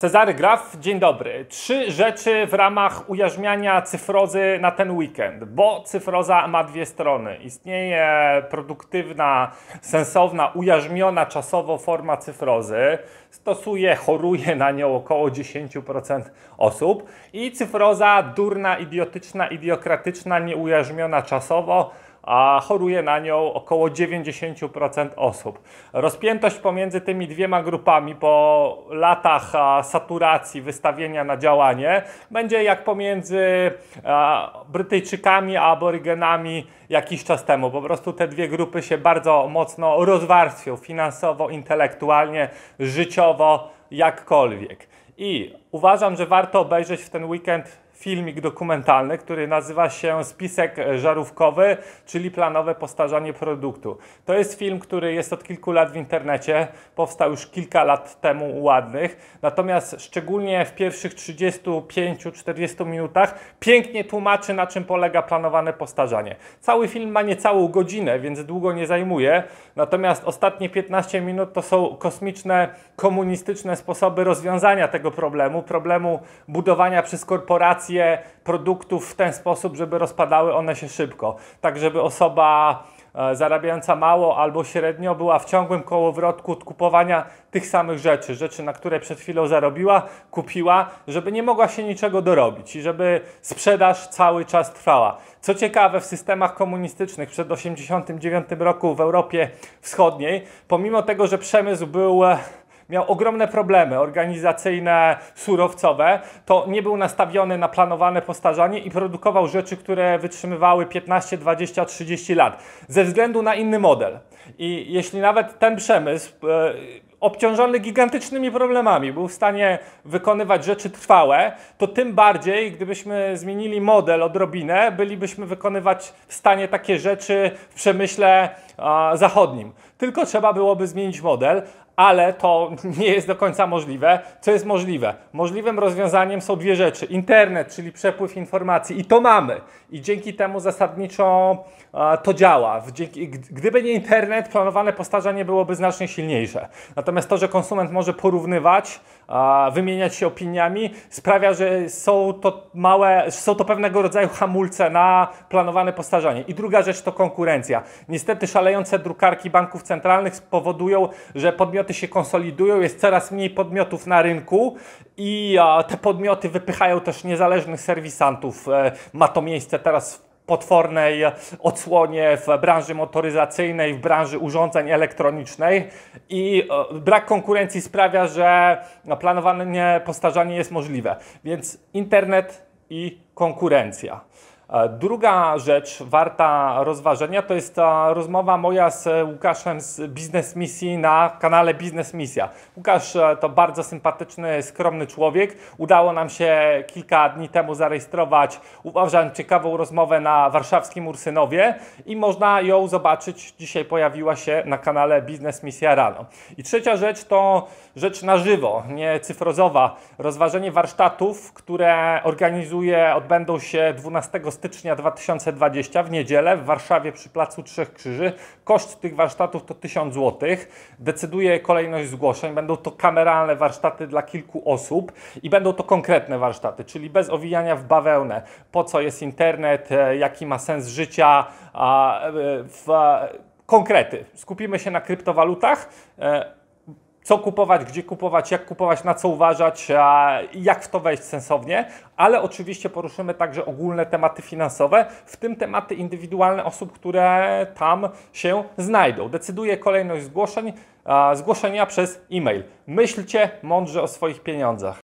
Cezary Graf, dzień dobry. Trzy rzeczy w ramach ujarzmiania cyfrozy na ten weekend, bo cyfroza ma dwie strony. Istnieje produktywna, sensowna, ujarzmiona czasowo forma cyfrozy. Stosuje, choruje na nią około 10% osób. I cyfroza durna, idiotyczna, idiokratyczna, nieujarzmiona czasowo, a choruje na nią około 90% osób. Rozpiętość pomiędzy tymi dwiema grupami po latach saturacji, wystawienia na działanie będzie jak pomiędzy Brytyjczykami a aborygenami jakiś czas temu. Po prostu te dwie grupy się bardzo mocno rozwarstwią finansowo, intelektualnie, życiowo, jakkolwiek. I uważam, że warto obejrzeć w ten weekend filmik dokumentalny, który nazywa się Spisek żarówkowy, czyli planowe postarzanie produktu. To jest film, który jest od kilku lat w internecie, powstał już kilka lat temu ładnych, natomiast szczególnie w pierwszych 35-40 minutach pięknie tłumaczy, na czym polega planowane postarzanie. Cały film ma niecałą godzinę, więc długo nie zajmuje, natomiast ostatnie 15 minut to są kosmiczne, komunistyczne sposoby rozwiązania tego problemu, problemu budowania przez korporacje produktów w ten sposób, żeby rozpadały one się szybko. Tak, żeby osoba e, zarabiająca mało albo średnio była w ciągłym kołowrotku od kupowania tych samych rzeczy, rzeczy, na które przed chwilą zarobiła, kupiła, żeby nie mogła się niczego dorobić i żeby sprzedaż cały czas trwała. Co ciekawe, w systemach komunistycznych przed 1989 roku w Europie Wschodniej, pomimo tego, że przemysł był e, miał ogromne problemy organizacyjne, surowcowe, to nie był nastawiony na planowane postarzanie i produkował rzeczy, które wytrzymywały 15, 20, 30 lat ze względu na inny model. I jeśli nawet ten przemysł yy, obciążony gigantycznymi problemami, był w stanie wykonywać rzeczy trwałe, to tym bardziej, gdybyśmy zmienili model odrobinę, bylibyśmy wykonywać w stanie takie rzeczy w przemyśle zachodnim. Tylko trzeba byłoby zmienić model, ale to nie jest do końca możliwe. Co jest możliwe? Możliwym rozwiązaniem są dwie rzeczy. Internet, czyli przepływ informacji i to mamy. I dzięki temu zasadniczo to działa. gdyby nie internet, planowane postarzanie byłoby znacznie silniejsze. Natomiast to, że konsument może porównywać, wymieniać się opiniami, sprawia, że są to małe, są to pewnego rodzaju hamulce na planowane postarzanie. I druga rzecz to konkurencja. Niestety szalejące drukarki banków centralnych spowodują, że podmioty podmioty się konsolidują, jest coraz mniej podmiotów na rynku i e, te podmioty wypychają też niezależnych serwisantów. E, ma to miejsce teraz w potwornej e, odsłonie w branży motoryzacyjnej, w branży urządzeń elektronicznej i brak konkurencji sprawia, że no, planowane postarzanie jest możliwe. Więc internet i konkurencja. E, druga rzecz warta rozważenia to jest ta rozmowa moja z Łukaszem z Biznes Misji na kanale Biznes Misja. Łukasz e, to bardzo sympatyczny, skromny człowiek. Udało nam się kilka dni temu zarejestrować, uważam, ciekawą rozmowę na warszawskim Ursynowie i można ją zobaczyć. Dzisiaj pojawiła się na kanale Biznes Misja rano. I trzecia rzecz to rzecz na żywo, nie cyfrozowa. Rozważenie warsztatów, które organizuję, odbędą się 12 stycznia 2020 w niedzielę w Warszawie przy Placu Trzech Krzyży. Koszt tych warsztatów to 1000 zł. Decyduje kolejność zgłoszeń. Będą to kameralne warsztaty dla kilku osób i będą to konkretne warsztaty, czyli bez owijania w bawełnę. Po co jest internet, e, jaki ma sens życia, e, w e, konkrety. Skupimy się na kryptowalutach co kupować, gdzie kupować, jak kupować, na co uważać, jak w to wejść sensownie, ale oczywiście poruszymy także ogólne tematy finansowe, w tym tematy indywidualne osób, które tam się znajdą. Decyduje kolejność zgłoszeń, zgłoszenia przez e-mail. Myślcie mądrze o swoich pieniądzach.